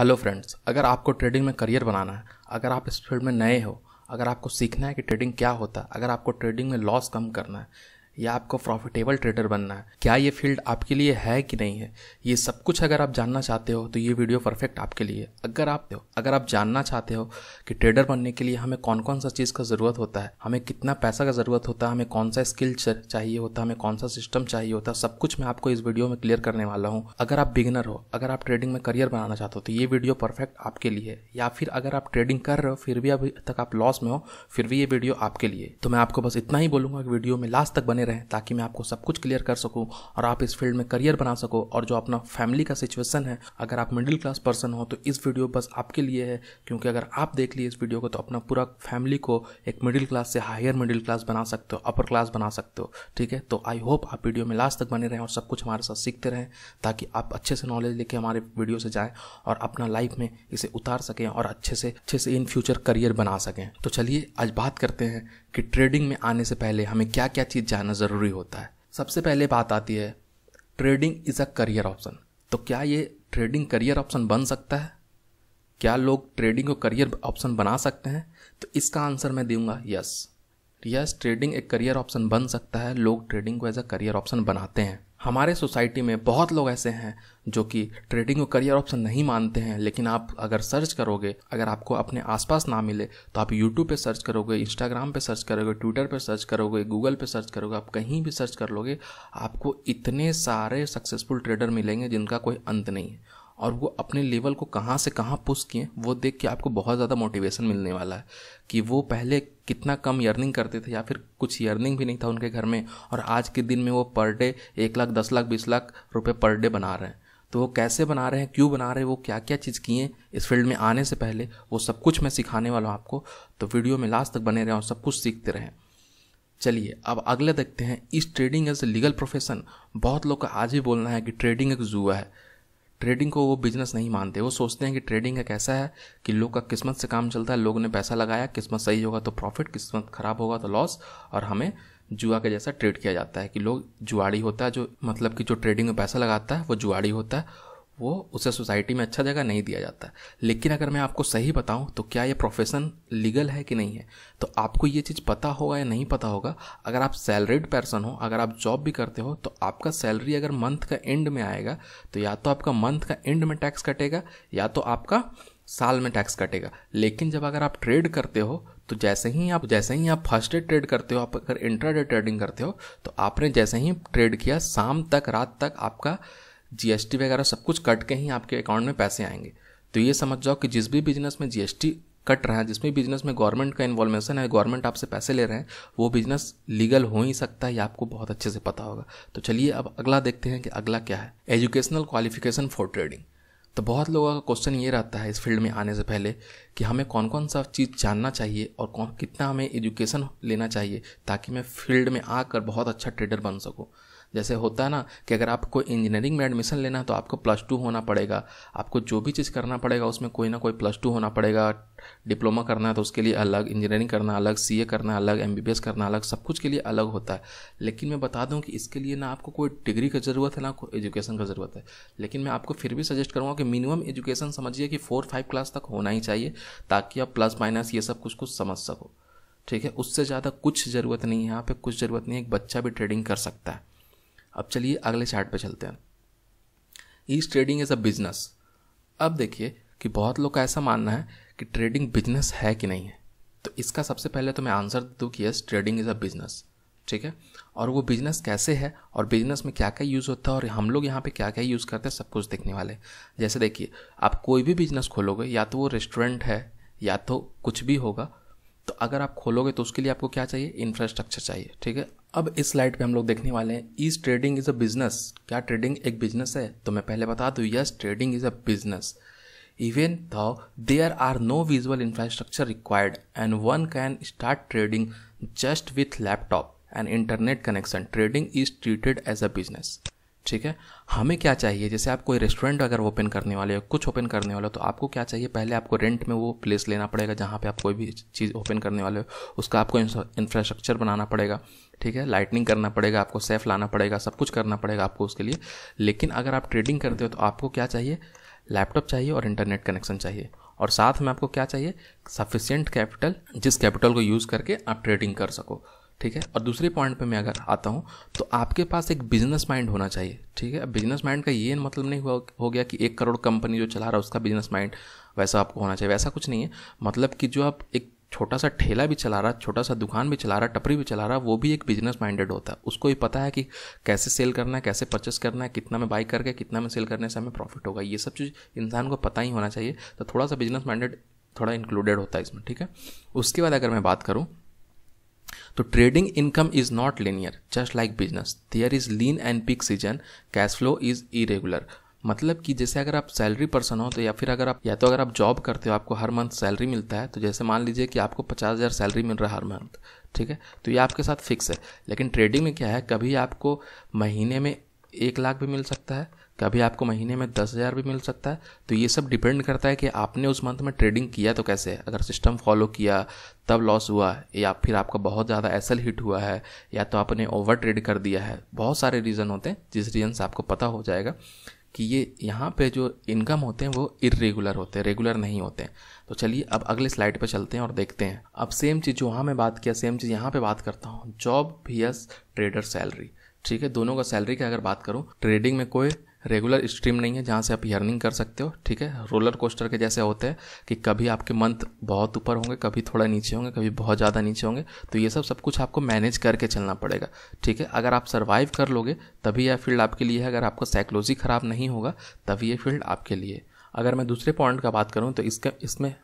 Hello friends अगर आपको trading में करियर बनाना है अगर आप इस फील्ड में नए हो अगर आपको सीखना है कि ट्रेडिंग क्या होता है अगर आपको ट्रेडिंग में लॉस कम करना है या आपको प्रॉफिटेबल ट्रेडर बनना है क्या ये फील्ड आपके लिए है कि नहीं है ये सब कुछ अगर आप जानना चाहते हो तो ये वीडियो परफेक्ट आपके लिए अगर आप अगर आप जानना चाहते हो कि ट्रेडर बनने के लिए हमें कौन कौन सा चीज़ का ज़रूरत होता है हमें कितना पैसा का ज़रूरत होता है हमें कौन सा स्किल चाहिए होता है हमें कौन सा सिस्टम चाहिए होता है सब कुछ मैं आपको इस वीडियो में क्लियर करने वाला हूँ अगर आप बिगिनर हो अगर आप ट्रेडिंग में करियर बनाना चाहते हो तो ये वीडियो परफेक्ट आपके लिए या फिर अगर आप ट्रेडिंग कर रहे हो फिर भी अभी तक आप लॉस में हो फिर भी ये वीडियो आपके लिए तो मैं आपको बस इतना ही बोलूँगा कि वीडियो में लास्ट तक बने है ताकि मैं आपको सब कुछ क्लियर कर सकूँ और आप इस फील्ड में करियर बना सको और जो अपना फैमिली का सिचुएसन है अगर आप मिडिल क्लास पर्सन हो तो इस वीडियो बस आपके लिए है क्योंकि अगर आप देख लिए इस वीडियो को तो अपना पूरा फैमिली को एक मिडिल क्लास से हायर मिडिल क्लास बना सकते हो अपर क्लास बना सकते हो ठीक है तो आई होप आप वीडियो में लास्ट तक बने रहें और सब कुछ हमारे साथ सीखते रहें ताकि आप अच्छे से नॉलेज लेके हमारे वीडियो से जाएँ और अपना लाइफ में इसे उतार सकें और अच्छे से अच्छे से इन फ्यूचर करियर बना सकें तो चलिए आज बात करते हैं कि ट्रेडिंग में आने से पहले हमें क्या क्या चीज़ जानना ज़रूरी होता है सबसे पहले बात आती है trading is a career option तो क्या ये ट्रेडिंग करियर ऑप्शन बन सकता है क्या लोग ट्रेडिंग को करियर ऑप्शन बना सकते हैं तो इसका आंसर मैं दूंगा यस यस ट्रेडिंग एक करियर ऑप्शन बन सकता है लोग ट्रेडिंग को एज अ करियर ऑप्शन बनाते हैं हमारे सोसाइटी में बहुत लोग ऐसे हैं जो कि ट्रेडिंग को करियर ऑप्शन नहीं मानते हैं लेकिन आप अगर सर्च करोगे अगर आपको अपने आसपास ना मिले तो आप यूट्यूब पे सर्च करोगे इंस्टाग्राम पे सर्च करोगे ट्विटर पे सर्च करोगे गूगल पे सर्च करोगे आप कहीं भी सर्च कर लोगे आपको इतने सारे सक्सेसफुल ट्रेडर मिलेंगे जिनका कोई अंत नहीं है और वो अपने लेवल को कहाँ से कहाँ पुश किए वो देख के आपको बहुत ज़्यादा मोटिवेशन मिलने वाला है कि वो पहले कितना कम यर्निंग करते थे या फिर कुछ यर्निंग भी नहीं था उनके घर में और आज के दिन में वो पर डे एक लाख दस लाख बीस लाख रुपये पर डे बना रहे हैं तो वो कैसे बना रहे हैं क्यों बना रहे हैं वो क्या क्या चीज़ किए इस फील्ड में आने से पहले वो सब कुछ मैं सिखाने वाला हूँ आपको तो वीडियो में लास्ट तक बने रहें और सब कुछ सीखते रहें चलिए अब अगले देखते हैं इस trading as a legal profession बहुत लोग का आज ही बोलना है कि ट्रेडिंग एक जुआ है ट्रेडिंग को वो बिजनेस नहीं मानते वो सोचते हैं कि ट्रेडिंग एक ऐसा है कि लोग का किस्मत से काम चलता है लोगों ने पैसा लगाया किस्मत सही होगा तो प्रॉफिट किस्मत खराब होगा तो लॉस और हमें जुआ के जैसा ट्रेड किया जाता है कि लोग जुआड़ी होता है जो मतलब कि जो ट्रेडिंग में पैसा लगाता है वो जुआड़ी होता है वो उसे सोसाइटी में अच्छा जगह नहीं दिया जाता लेकिन अगर मैं आपको सही बताऊं तो क्या ये प्रोफेशन लीगल है कि नहीं है तो आपको ये चीज़ पता होगा या नहीं पता होगा अगर आप सैलरीड पर्सन हो अगर आप जॉब भी करते हो तो आपका सैलरी अगर मंथ का एंड में आएगा तो या तो आपका मंथ का एंड में टैक्स कटेगा या तो आपका साल में टैक्स कटेगा लेकिन जब अगर आप ट्रेड करते हो तो जैसे ही आप जैसे ही आप फर्स्ट डे ट्रेड करते हो आप अगर इंट्राडे ट्रेडिंग करते हो तो आपने जैसे ही ट्रेड किया शाम तक रात तक आपका जीएसटी वगैरह सब कुछ कट के ही आपके अकाउंट में पैसे आएंगे तो ये समझ जाओ कि जिस भी बिजनेस में जीएसटी कट रहा है जिस भी बिजनेस में गवर्नमेंट का इन्वॉल्वेशन है गवर्नमेंट आपसे पैसे ले रहे हैं वो बिजनेस लीगल हो ही सकता है ये आपको बहुत अच्छे से पता होगा तो चलिए अब अगला देखते हैं कि अगला क्या है एजुकेशनल क्वालिफिकेशन फॉर ट्रेडिंग तो बहुत लोगों का क्वेश्चन ये रहता है इस फील्ड में आने से पहले कि हमें कौन कौन सा चीज़ जानना चाहिए और कौन कितना हमें एजुकेशन लेना चाहिए ताकि मैं फील्ड में आकर बहुत अच्छा ट्रेडर बन सकूँ जैसे होता है ना कि अगर आपको इंजीनियरिंग में एडमिशन लेना है तो आपको प्लस टू होना पड़ेगा आपको जो भी चीज़ करना पड़ेगा उसमें कोई ना कोई प्लस टू होना पड़ेगा डिप्लोमा करना है तो उसके लिए अलग इंजीनियरिंग करना अलग सी करना अलग एम करना अलग सब कुछ के लिए अलग होता है लेकिन मैं बता दूँ कि इसके लिए ना आपको कोई डिग्री की ज़रूरत है ना कोई एजुकेशन का ज़रूरत है लेकिन मैं आपको फिर भी सजेस्ट करूँगा कि मिनिमम एजुकेशन समझिए कि फोर फाइव क्लास तक होना ही चाहिए ताकि आप प्लस माइनस ये सब कुछ कुछ समझ सको ठीक है उससे ज़्यादा कुछ ज़रूरत नहीं है यहाँ पे कुछ ज़रूरत नहीं है एक बच्चा भी ट्रेडिंग कर सकता है अब चलिए अगले चार्ट पे चलते हैं is trading is a business अब देखिए कि बहुत लोग का ऐसा मानना है कि ट्रेडिंग बिजनेस है कि नहीं है तो इसका सबसे पहले तो मैं आंसर दे दूँ कि yes trading is a business ठीक है और वो बिजनेस कैसे है और बिजनेस में क्या क्या यूज़ होता है और हम लोग यहाँ पे क्या क्या यूज़ करते हैं सब कुछ देखने वाले जैसे देखिए आप कोई भी बिजनेस खोलोगे या तो वो रेस्टोरेंट है या तो कुछ भी होगा तो अगर आप खोलोगे तो उसके लिए आपको क्या चाहिए इंफ्रास्ट्रक्चर चाहिए ठीक है अब इस स्लाइड पे हम लोग देखने वाले हैं is trading is a business क्या ट्रेडिंग एक बिजनेस है तो मैं पहले बता दूँ yes trading is a business even the there are no visual infrastructure required and one can start trading just with laptop and internet connection trading is treated as a business ठीक है हमें क्या चाहिए जैसे आप कोई रेस्टोरेंट अगर open करने वाले हो कुछ ओपन करने वाले हो तो आपको क्या चाहिए पहले आपको रेंट में वो प्लेस लेना पड़ेगा जहाँ पे आप कोई भी चीज़ ओपन करने वाले हो उसका आपको इंफ्रास्ट्रक्चर बनाना पड़ेगा ठीक है लाइटनिंग करना पड़ेगा आपको सेफ लाना पड़ेगा सब कुछ करना पड़ेगा आपको उसके लिए लेकिन अगर आप ट्रेडिंग करते हो तो आपको क्या चाहिए लैपटॉप चाहिए और इंटरनेट कनेक्शन चाहिए और साथ में आपको क्या चाहिए सफिशियंट कैपिटल जिस कैपिटल को यूज़ करके आप ट्रेडिंग कर सको ठीक है और दूसरे पॉइंट पे मैं अगर आता हूँ तो आपके पास एक बिजनेस माइंड होना चाहिए ठीक है बिजनेस माइंड का ये मतलब नहीं हुआ हो गया कि एक करोड़ कंपनी जो चला रहा है उसका बिजनेस माइंड वैसा आपको होना चाहिए वैसा कुछ नहीं है मतलब कि जो आप एक छोटा सा ठेला भी चला रहा छोटा सा दुकान भी चला रहा टपरी भी चला रहा वो भी एक बिजनेस माइंडेड होता है उसको भी पता है कि कैसे सेल करना है कैसे परचेस करना है कितना में बाई करके कितना में सेल करने से हमें प्रॉफिट होगा ये सब चीज़ इंसान को पता ही होना चाहिए तो थोड़ा सा बिजनेस माइंडेड थोड़ा इंक्लूडेड होता है इसमें ठीक है उसके बाद अगर मैं बात करूँ तो trading income is not linear just like business there is lean and peak season cash flow is irregular मतलब कि जैसे अगर आप सैलरी पर्सन हो तो या फिर अगर आप या तो अगर आप जॉब करते हो आपको हर मंथ सैलरी मिलता है तो जैसे मान लीजिए कि आपको पचास हज़ार सैलरी मिल रहा है हर मंथ ठीक है तो ये आपके साथ फिक्स है लेकिन ट्रेडिंग में क्या है कभी आपको महीने में एक लाख भी मिल सकता है कभी आपको महीने में दस हज़ार भी मिल सकता है तो ये सब डिपेंड करता है कि आपने उस मंथ में ट्रेडिंग किया तो कैसे है अगर सिस्टम फॉलो किया तब लॉस हुआ या फिर आपका बहुत ज़्यादा एसल हिट हुआ है या तो आपने ओवर ट्रेड कर दिया है बहुत सारे रीज़न होते हैं जिस रीज़न से आपको पता हो जाएगा कि ये यहाँ पे जो इनकम होते हैं वो इरेगुलर होते हैं रेगुलर नहीं होते हैं तो चलिए अब अगले स्लाइड पर चलते हैं और देखते हैं अब सेम चीज़ जो वहाँ मैं बात किया सेम चीज़ यहाँ पे बात करता हूँ जॉब भी ट्रेडर सैलरी ठीक है दोनों का सैलरी की अगर बात करूँ ट्रेडिंग में कोई रेगुलर स्ट्रीम नहीं है जहाँ से आप यर्निंग कर सकते हो ठीक है रोलर कोस्टर के जैसे होते हैं कि कभी आपके मंथ बहुत ऊपर होंगे कभी थोड़ा नीचे होंगे कभी बहुत ज़्यादा नीचे होंगे तो ये सब सब कुछ आपको मैनेज करके चलना पड़ेगा ठीक है अगर आप सर्वाइव कर लोगे तभी यह फील्ड आपके लिए है अगर आपका साइकोलॉजी ख़राब नहीं होगा तभी ये फील्ड आपके लिए अगर मैं दूसरे पॉइंट का बात करूँ तो इसके इसमें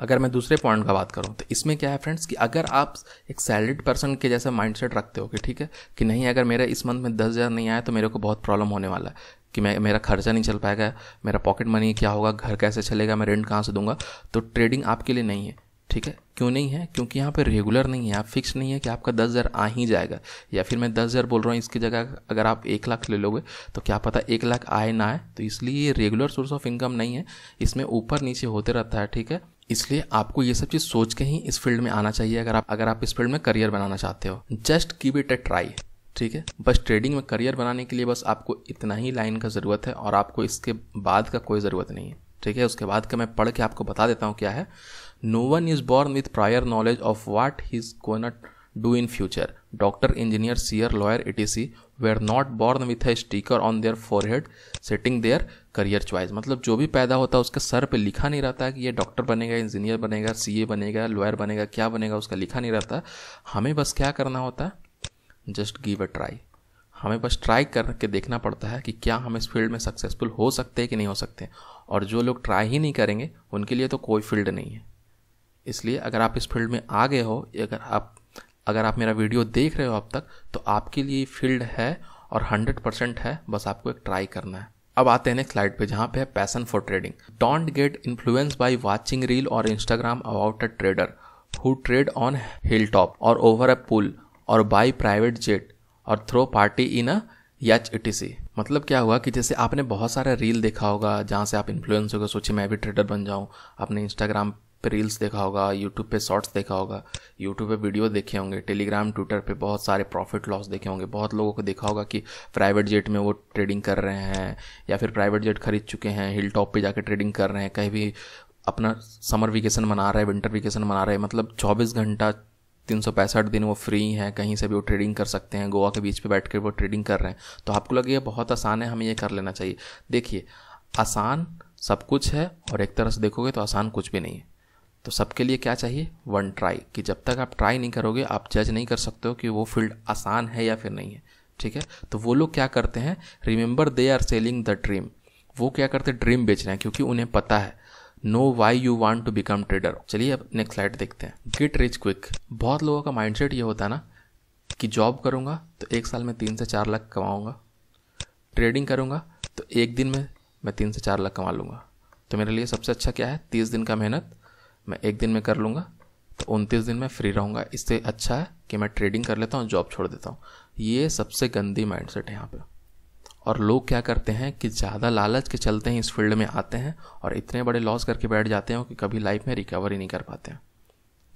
अगर मैं दूसरे पॉइंट का बात करूँ तो इसमें क्या है फ्रेंड्स कि अगर आप एक सैलरीड पर्सन के जैसा माइंडसेट रखते हो कि ठीक है कि नहीं अगर मेरा इस मंथ में दस हज़ार नहीं आया तो मेरे को बहुत प्रॉब्लम होने वाला है कि मैं मेरा खर्चा नहीं चल पाएगा मेरा पॉकेट मनी क्या होगा घर कैसे चलेगा मैं रेंट कहाँ से दूंगा तो ट्रेडिंग आपके लिए नहीं है ठीक है क्यों नहीं है क्योंकि यहाँ पे रेगुलर नहीं है आप फिक्स नहीं है कि आपका दस हज़ार आ ही जाएगा या फिर मैं दस हज़ार बोल रहा हूँ इसकी जगह अगर आप एक लाख ले लोगे तो क्या पता एक लाख आए ना आए तो इसलिए ये रेगुलर सोर्स ऑफ इनकम नहीं है इसमें ऊपर नीचे होते रहता है ठीक है इसलिए आपको ये सब चीज़ सोच के ही इस फील्ड में आना चाहिए अगर आप अगर आप इस फील्ड में करियर बनाना चाहते हो just keep it a try ठीक है बस ट्रेडिंग में करियर बनाने के लिए बस आपको इतना ही लाइन का ज़रूरत है और आपको इसके बाद का कोई ज़रूरत नहीं है ठीक है उसके बाद का मैं पढ़ के आपको बता देता हूँ क्या है no one is born with prior knowledge of what he's not do in future doctor engineer CA lawyer E T C they are not born with a sticker on their forehead setting their career choice मतलब जो भी पैदा होता है उसके sir पर लिखा नहीं रहता है कि ये डॉक्टर बनेगा इंजीनियर बनेगा सी ए बनेगा लॉयर बनेगा क्या बनेगा उसका लिखा नहीं रहता हमें बस क्या करना होता है जस्ट गिव अ ट्राई हमें बस ट्राई करके देखना पड़ता है कि क्या हम इस फील्ड में सक्सेसफुल हो सकते हैं कि नहीं हो सकते और जो लोग ट्राई ही नहीं करेंगे उनके लिए तो कोई फील्ड नहीं है इसलिए अगर आप इस फील्ड में आ गए हो अगर आप अगर आप मेरा वीडियो देख रहे हो अब तक तो आपके लिए फील्ड है और हंड्रेड परसेंट है बस आपको एक ट्राई करना है अब आते हैं नेक्स्ट स्लाइड पे जहाँ पे है passion for trading don't get influence by watching reel और Instagram about a trader who trade on hill top और ओवर अ पुल और बाई प्राइवेट जेट और throw party in a yacht मतलब क्या हुआ कि जैसे आपने बहुत सारा रील देखा होगा जहाँ से आप इन्फ्लुएंस हो गए सोचिए मैं भी ट्रेडर बन जाऊँ आपने इंस्टाग्राम पे रील्स देखा होगा यूट्यूब पे शॉर्ट्स देखा होगा यूट्यूब पे वीडियो देखे होंगे टेलीग्राम ट्विटर पे बहुत सारे प्रॉफिट लॉस देखे होंगे बहुत लोगों को देखा होगा कि प्राइवेट जेट में वो ट्रेडिंग कर रहे हैं या फिर प्राइवेट जेट खरीद चुके हैं हिल टॉप पर जाकर ट्रेडिंग कर रहे हैं कहीं भी अपना समर वेकेशन मना रहे हैं विंटर वेकेशन मना रहे हैं मतलब 24 घंटा तीन सौ पैंसठ दिन वो फ्री हैं कहीं से भी वो ट्रेडिंग कर सकते हैं गोवा के बीच पे बैठ कर वो ट्रेडिंग कर रहे हैं तो आपको लगे बहुत आसान है हमें ये कर लेना चाहिए देखिए आसान सब कुछ है और एक तरह से देखोगे तो आसान कुछ भी नहीं है तो सबके लिए क्या चाहिए वन ट्राई कि जब तक आप ट्राई नहीं करोगे आप जज नहीं कर सकते हो कि वो फील्ड आसान है या फिर नहीं है ठीक है तो वो लोग क्या करते हैं remember they are selling the dream वो क्या करते हैं ड्रीम बेच रहे हैं क्योंकि उन्हें पता है no why you want to become trader चलिए अब नेक्स्ट स्लाइड देखते हैं गेट रिच क्विक बहुत लोगों का माइंडसेट ये होता है ना कि जॉब करूँगा तो एक साल में तीन से चार लाख कमाऊँगा ट्रेडिंग करूँगा तो एक दिन में मैं तीन से चार लाख कमा लूँगा तो मेरे लिए सबसे अच्छा क्या है तीस दिन का मेहनत मैं एक दिन में कर लूँगा तो उनतीस दिन में फ्री रहूँगा इससे अच्छा है कि मैं ट्रेडिंग कर लेता हूँ जॉब छोड़ देता हूँ ये सबसे गंदी माइंड सेट है यहाँ पर और लोग क्या करते हैं कि ज़्यादा लालच के चलते ही इस फील्ड में आते हैं और इतने बड़े लॉस करके बैठ जाते हैं कि कभी लाइफ में रिकवर ही नहीं कर पाते हैं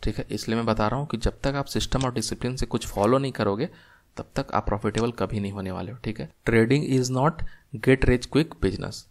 ठीक है इसलिए मैं बता रहा हूँ कि जब तक आप सिस्टम और डिसिप्लिन से कुछ फॉलो नहीं करोगे तब तक आप प्रॉफिटेबल कभी नहीं होने वाले हो ठीक है trading is not get rich quick business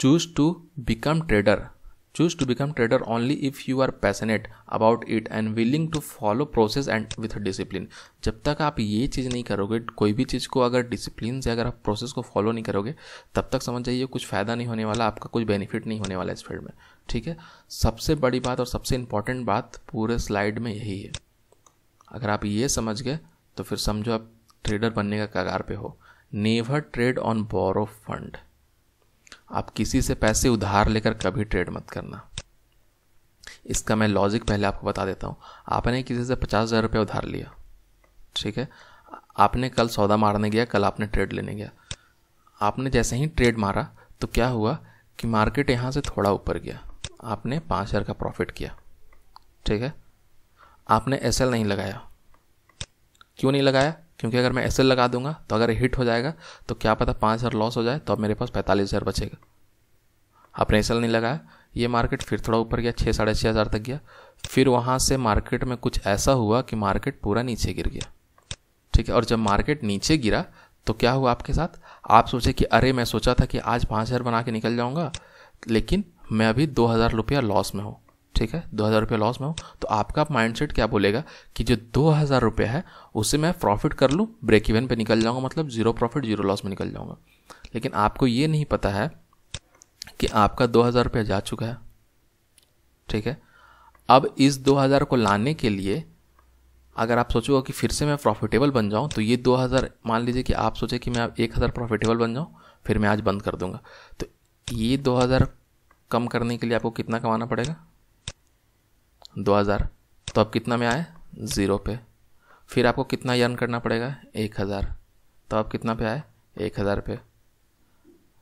choose to become trader Choose to become trader only if you are passionate about it and willing to follow process and with discipline. जब तक आप ये चीज़ नहीं करोगे कोई भी चीज़ को अगर डिसिप्लिन से अगर आप प्रोसेस को फॉलो नहीं करोगे तब तक समझ जाइए कुछ फ़ायदा नहीं होने वाला आपका कुछ बेनिफिट नहीं होने वाला इस फील्ड में ठीक है सबसे बड़ी बात और सबसे इम्पॉर्टेंट बात पूरे स्लाइड में यही है अगर आप ये समझ गए तो फिर समझो आप ट्रेडर बनने का कगार पे हो never trade on borrow fund आप किसी से पैसे उधार लेकर कभी ट्रेड मत करना इसका मैं लॉजिक पहले आपको बता देता हूँ आपने किसी से पचास हज़ार रुपया उधार लिया ठीक है आपने कल सौदा मारने गया कल आपने ट्रेड लेने गया आपने जैसे ही ट्रेड मारा तो क्या हुआ कि मार्केट यहाँ से थोड़ा ऊपर गया आपने पाँच हज़ार का प्रॉफिट किया ठीक है आपने एस नहीं लगाया क्यों नहीं लगाया क्योंकि अगर मैं एसएल लगा दूंगा तो अगर हिट हो जाएगा तो क्या पता पाँच हज़ार लॉस हो जाए तो अब मेरे पास पैंतालीस हज़ार बचेगा आपने एसएल नहीं लगाया ये मार्केट फिर थोड़ा ऊपर गया छः साढ़े छः हज़ार तक गया फिर वहाँ से मार्केट में कुछ ऐसा हुआ कि मार्केट पूरा नीचे गिर गया ठीक है और जब मार्केट नीचे गिरा तो क्या हुआ आपके साथ आप सोचे कि अरे मैं सोचा था कि आज पाँच हज़ार बना के निकल जाऊँगा लेकिन मैं अभी दो हज़ार रुपया लॉस में हूँ ठीक है दो हज़ार रुपये लॉस में हो तो आपका माइंडसेट क्या बोलेगा कि जो दो हज़ार रुपये है उसे मैं प्रॉफिट कर लूँ ब्रेक इवन पे निकल जाऊँगा मतलब जीरो प्रॉफिट जीरो लॉस में निकल जाऊँगा लेकिन आपको ये नहीं पता है कि आपका दो हज़ार रुपया जा चुका है ठीक है अब इस दो हज़ार को लाने के लिए अगर आप सोचोगे कि फिर से मैं प्रॉफिटेबल बन जाऊँ तो ये दो हज़ार मान लीजिए कि आप सोचे कि मैं अब एक हज़ार प्रॉफिटेबल बन जाऊँ फिर मैं आज बंद कर दूंगा तो ये दो हज़ार कम करने के लिए आपको कितना कमाना पड़ेगा दो हज़ार तो अब कितना में आए ज़ीरो पे फिर आपको कितना यर्न करना पड़ेगा एक हज़ार तो अब कितना पे आए एक हज़ार पे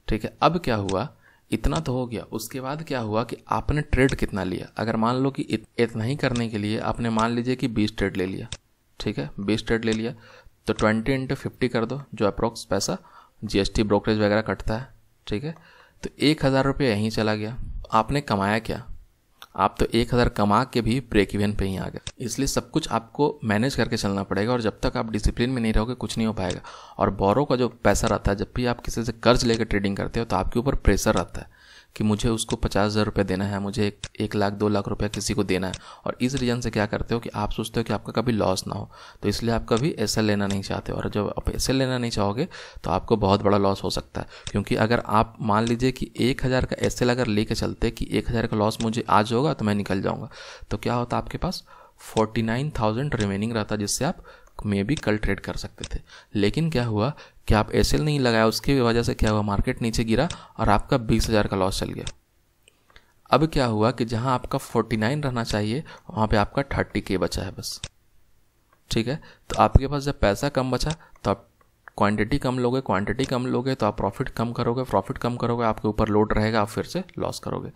ठीक है अब क्या हुआ इतना तो हो गया उसके बाद क्या हुआ कि आपने ट्रेड कितना लिया अगर मान लो कि इतना ही करने के लिए आपने मान लीजिए कि बीस ट्रेड ले लिया ठीक है बीस ट्रेड ले लिया तो ट्वेंटी इंटू फिफ्टी कर दो जो अप्रोक्स पैसा जीएसटी ब्रोकरेज वगैरह कटता है ठीक है तो एक हज़ार रुपये यहीं चला गया आपने कमाया क्या आप तो एक हज़ार कमा के भी ब्रेक इवन पे ही आ गए इसलिए सब कुछ आपको मैनेज करके चलना पड़ेगा और जब तक आप डिसिप्लिन में नहीं रहोगे कुछ नहीं हो पाएगा और बोरो का जो पैसा रहता है जब भी आप किसी से कर्ज लेकर ट्रेडिंग करते हो तो आपके ऊपर प्रेशर रहता है कि मुझे उसको पचास हज़ार रुपये देना है मुझे एक, एक लाख दो लाख रुपया किसी को देना है और इस रीज़न से क्या करते हो कि आप सोचते हो कि आपका कभी लॉस ना हो तो इसलिए आप कभी ऐसा लेना नहीं चाहते और जब आप ऐसे लेना नहीं चाहोगे तो आपको बहुत बड़ा लॉस हो सकता है क्योंकि अगर आप मान लीजिए कि एक हज़ार का ऐसे अगर ले चलते कि एक हज़ार का लॉस मुझे आज होगा तो मैं निकल जाऊँगा तो क्या होता आपके पास फोर्टी नाइन थाउजेंड रिमेनिंग रहता जिससे आप में भी कल ट्रेड कर सकते थे लेकिन क्या हुआ कि आप एस नहीं लगाया उसकी वजह से क्या हुआ मार्केट नीचे गिरा और आपका बीस हज़ार का लॉस चल गया अब क्या हुआ कि जहां आपका 49 रहना चाहिए वहां पे आपका थर्टी के बचा है बस ठीक है तो आपके पास जब पैसा कम बचा तो आप क्वांटिटी कम लोगे क्वांटिटी कम लोगे तो आप प्रॉफिट कम करोगे प्रॉफिट कम करोगे आपके ऊपर लोड रहेगा आप फिर से लॉस करोगे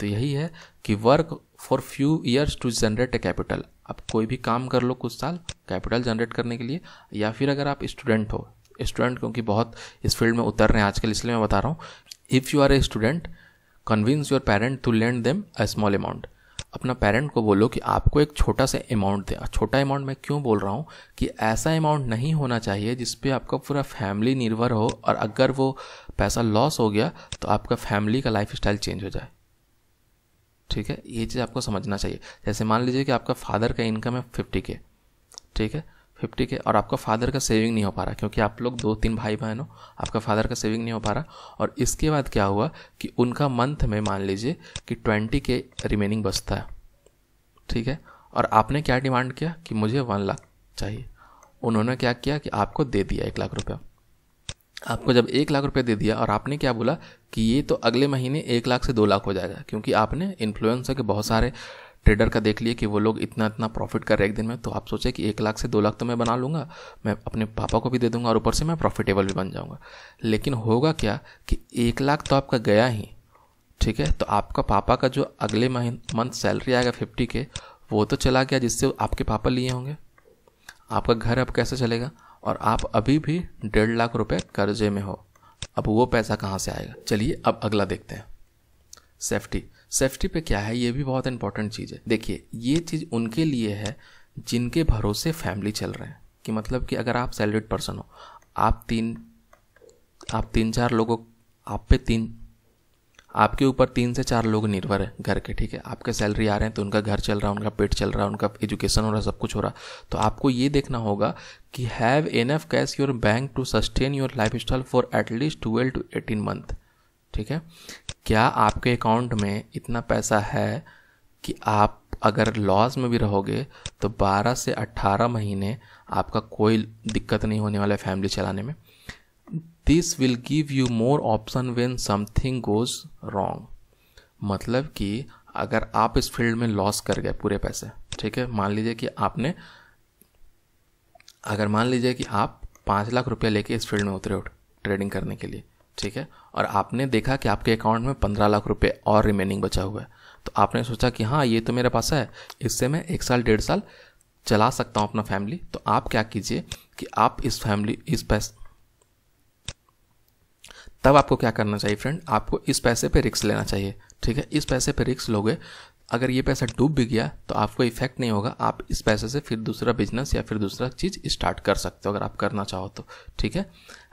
तो यही है कि work for few years to generate a capital आप कोई भी काम कर लो कुछ साल कैपिटल जनरेट करने के लिए या फिर अगर आप स्टूडेंट हो स्टूडेंट क्योंकि बहुत इस फील्ड में उतर रहे हैं आजकल इसलिए मैं बता रहा हूँ if you are a student convince your parent to lend them a small amount अपना पेरेंट को बोलो कि आपको एक छोटा सा अमाउंट दें छोटा अमाउंट मैं क्यों बोल रहा हूँ कि ऐसा अमाउंट नहीं होना चाहिए जिस आपका पूरा फैमिली निर्भर हो और अगर वो पैसा लॉस हो गया तो आपका फैमिली का लाइफ स्टाइल चेंज हो जाए ठीक है ये चीज़ आपको समझना चाहिए जैसे मान लीजिए कि आपका फादर का इनकम है फिफ्टी के ठीक है फिफ्टी के और आपका फादर का सेविंग नहीं हो पा रहा क्योंकि आप लोग दो तीन भाई बहन हो आपका फादर का सेविंग नहीं हो पा रहा और इसके बाद क्या हुआ कि उनका मंथ में मान लीजिए कि ट्वेंटी के रिमेनिंग बचता है ठीक है और आपने क्या डिमांड किया कि मुझे वन लाख चाहिए उन्होंने क्या किया कि आपको दे दिया एक लाख रुपया आपको जब एक लाख रुपए दे दिया और आपने क्या बोला कि ये तो अगले महीने एक लाख से दो लाख हो जाएगा क्योंकि आपने इन्फ्लुएंसर के बहुत सारे ट्रेडर का देख लिए कि वो लोग इतना इतना प्रॉफिट कर रहे हैं एक दिन में तो आप सोचे कि एक लाख से दो लाख तो मैं बना लूँगा मैं अपने पापा को भी दे दूंगा और ऊपर से मैं प्रॉफिटेबल भी बन जाऊँगा लेकिन होगा क्या कि एक लाख तो आपका गया ही ठीक है तो आपका पापा का जो अगले महीन मंथ सैलरी आएगा फिफ्टी के वो तो चला गया जिससे आपके पापा लिए होंगे आपका घर अब कैसे चलेगा और आप अभी भी डेढ़ लाख रुपए कर्जे में हो अब वो पैसा कहाँ से आएगा चलिए अब अगला देखते हैं सेफ्टी सेफ्टी पे क्या है ये भी बहुत इंपॉर्टेंट चीज़ है देखिए ये चीज़ उनके लिए है जिनके भरोसे फैमिली चल रहे हैं कि मतलब कि अगर आप सैलरीड पर्सन हो आप तीन आप तीन चार लोगों आप पे तीन आपके ऊपर तीन से चार लोग निर्भर है घर के ठीक है आपके सैलरी आ रहे हैं तो उनका घर चल रहा है उनका पेट चल रहा है उनका एजुकेशन हो रहा है सब कुछ हो रहा तो आपको ये देखना होगा कि have enough cash your bank to sustain your lifestyle for at least twelve to eighteen month ठीक है क्या आपके अकाउंट में इतना पैसा है कि आप अगर लॉस में भी रहोगे तो 12 से 18 महीने आपका कोई दिक्कत नहीं होने वाला है फैमिली चलाने में this will give you more option when something goes wrong मतलब कि अगर आप इस फील्ड में लॉस कर गए पूरे पैसे ठीक है मान लीजिए कि आपने अगर मान लीजिए कि आप पाँच लाख रुपया लेके इस फील्ड में उतरे हो ट्रेडिंग करने के लिए ठीक है और आपने देखा कि आपके अकाउंट में पंद्रह लाख रुपये और रिमेनिंग बचा हुआ है तो आपने सोचा कि हाँ ये तो मेरे पास है इससे मैं एक साल डेढ़ साल चला सकता हूँ अपना फैमिली तो आप क्या कीजिए कि आप इस फैमिली इस पैस तब आपको क्या करना चाहिए फ्रेंड आपको इस पैसे पे रिक्स लेना चाहिए ठीक है इस पैसे पे रिक्स लोगे अगर ये पैसा डूब भी गया तो आपको इफेक्ट नहीं होगा आप इस पैसे से फिर दूसरा बिजनेस या फिर दूसरा चीज़ स्टार्ट कर सकते हो अगर आप करना चाहो तो ठीक है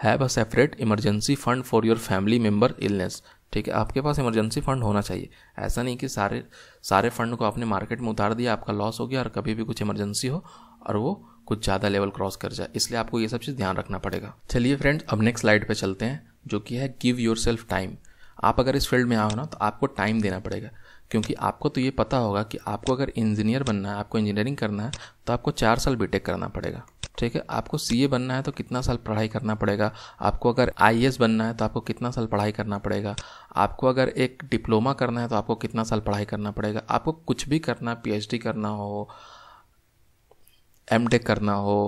have a separate emergency fund for your family member illness ठीक है आपके पास इमरजेंसी फंड होना चाहिए ऐसा नहीं कि सारे सारे फंड को आपने मार्केट में उतार दिया आपका लॉस हो गया और कभी भी कुछ इमरजेंसी हो और वो कुछ ज़्यादा लेवल क्रॉस कर जाए इसलिए आपको ये सब चीज़ ध्यान रखना पड़ेगा चलिए फ्रेंड्स अब नेक्स्ट स्लाइड पर चलते हैं जो कि है गिव योर सेल्फ टाइम आप अगर इस फील्ड में आओ ना तो आपको टाइम देना पड़ेगा क्योंकि आपको तो ये पता होगा कि आपको अगर इंजीनियर बनना है आपको इंजीनियरिंग करना है तो आपको चार साल बीटेक करना पड़ेगा ठीक है आपको सीए बनना है तो कितना साल पढ़ाई करना पड़ेगा आपको अगर आईएएस बनना है तो आपको कितना साल पढ़ाई करना पड़ेगा आपको अगर एक डिप्लोमा करना है तो आपको कितना साल पढ़ाई करना पड़ेगा आपको कुछ भी करना पीएचडी करना हो एमटेक करना हो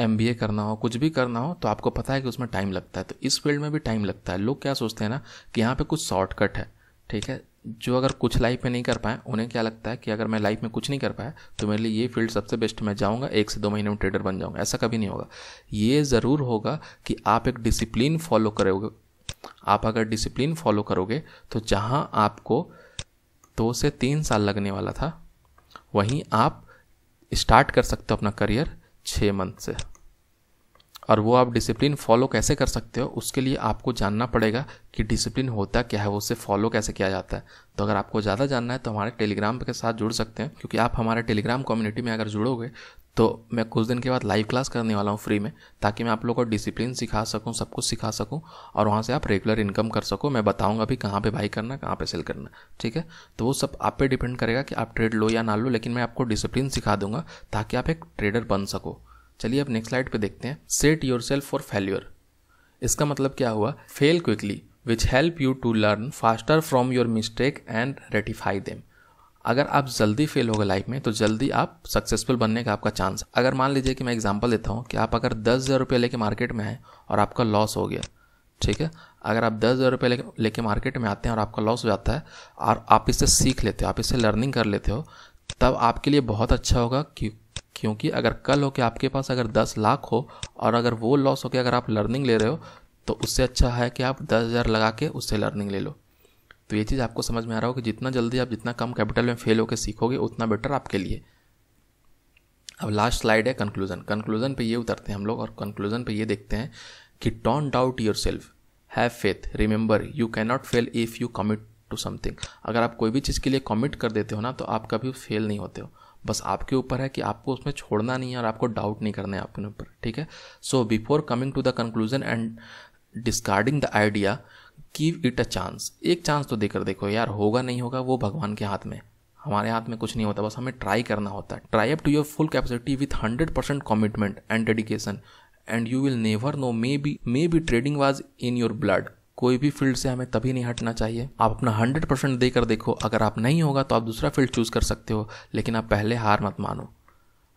एम करना हो कुछ भी करना हो तो आपको पता है कि उसमें टाइम लगता है तो इस फील्ड में भी टाइम लगता है लोग क्या सोचते हैं ना कि यहाँ पे कुछ शॉर्टकट है ठीक है जो अगर कुछ लाइफ में नहीं कर पाए उन्हें क्या लगता है कि अगर मैं लाइफ में कुछ नहीं कर पाया तो मेरे लिए ये फील्ड सबसे बेस्ट मैं जाऊँगा एक से दो महीने में ट्रेडर बन जाऊँगा ऐसा कभी नहीं होगा ये ज़रूर होगा कि आप एक डिसिप्लिन फॉलो करोगे आप अगर डिसिप्लिन फॉलो करोगे तो जहाँ आपको दो से तीन साल लगने वाला था वहीं आप स्टार्ट कर सकते हो अपना करियर छः मंथ से और वो आप डिसिप्लिन फॉलो कैसे कर सकते हो उसके लिए आपको जानना पड़ेगा कि डिसिप्लिन होता क्या है उसे फॉलो कैसे किया जाता है तो अगर आपको ज़्यादा जानना है तो हमारे टेलीग्राम के साथ जुड़ सकते हैं क्योंकि आप हमारे टेलीग्राम कम्युनिटी में अगर जुड़ोगे तो मैं कुछ दिन के बाद लाइव क्लास करने वाला हूँ फ्री में ताकि मैं आप लोगों को डिसिप्लिन सिखा सकूँ सब कुछ सिखा सकूँ और वहाँ से आप रेगुलर इनकम कर सको मैं बताऊँगा भी कहाँ पे बाई करना कहाँ पे सेल करना ठीक है तो वो सब आप पे डिपेंड करेगा कि आप ट्रेड लो या ना लो लेकिन मैं आपको डिसिप्लिन सिखा दूंगा ताकि आप एक ट्रेडर बन सको चलिए अब नेक्स्ट स्लाइड पे देखते हैं set yourself for failure इसका मतलब क्या हुआ fail quickly which help you to learn faster from your mistake and rectify them अगर आप जल्दी फेल हो गए लाइफ में तो जल्दी आप सक्सेसफुल बनने का आपका चांस है अगर मान लीजिए कि मैं एग्जाम्पल देता हूँ कि आप अगर दस हज़ार रुपये लेके मार्केट में आए और आपका लॉस हो गया ठीक है अगर आप दस हज़ार रुपये लेके मार्केट में आते हैं और आपका लॉस हो जाता है और आप इससे सीख लेते हो आप इससे लर्निंग कर लेते हो तब आपके लिए बहुत अच्छा होगा कि क्योंकि अगर कल हो के आपके पास अगर दस लाख हो और अगर वो लॉस हो के अगर आप लर्निंग ले रहे हो तो उससे अच्छा है कि आप दस हज़ार लगा के उससे लर्निंग ले लो तो ये चीज़ आपको समझ में आ रहा हो कि जितना जल्दी आप जितना कम कैपिटल में फेल होकर सीखोगे उतना बेटर आपके लिए अब लास्ट स्लाइड है कंक्लूजन कंक्लूजन पे ये उतरते हैं हम लोग और कंक्लूजन पे ये देखते हैं कि don't doubt yourself have faith remember you can not fail if you commit to something अगर आप कोई भी चीज़ के लिए कमिट कर देते हो ना तो आप कभी फेल नहीं होते हो बस आपके ऊपर है कि आपको उसमें छोड़ना नहीं है और आपको डाउट नहीं करना है आपके ऊपर ठीक है so before coming to the conclusion and discarding the idea give it a chance एक चांस तो देकर देखो यार होगा नहीं होगा वो भगवान के हाथ में हमारे हाथ में कुछ नहीं होता बस हमें ट्राई करना होता है try up to your full capacity with hundred percent commitment and dedication and you will never know maybe maybe trading was in your blood कोई भी फील्ड से हमें तभी नहीं हटना चाहिए आप अपना हंड्रेड परसेंट देकर देखो अगर आप नहीं होगा तो आप दूसरा फील्ड चूज कर सकते हो लेकिन आप पहले हार मत मानो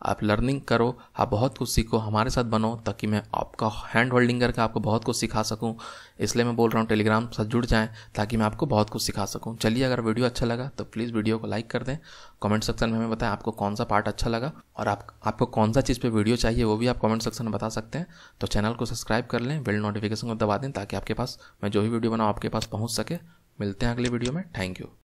आप लर्निंग करो आप बहुत कुछ सीखो हमारे साथ बनो ताकि मैं आपका हैंड होल्डिंग करके आपको बहुत कुछ सिखा सकूं इसलिए मैं बोल रहा हूँ टेलीग्राम से जुड़ जाएं ताकि मैं आपको बहुत कुछ सिखा सकूं चलिए अगर वीडियो अच्छा लगा तो प्लीज़ वीडियो को लाइक कर दें कमेंट सेक्शन में हमें बताएं आपको कौन सा पार्ट अच्छा लगा और आप आपको कौन सा चीज़ पर वीडियो चाहिए वो भी आप कमेंट सेक्शन में बता सकते हैं तो चैनल को सब्सक्राइब कर लें बिल नोटिफिकेशन को दबा दें ताकि आपके पास मैं जो भी वीडियो बनाऊँ आपके पास पहुँच सके मिलते हैं अगले वीडियो में थैंक यू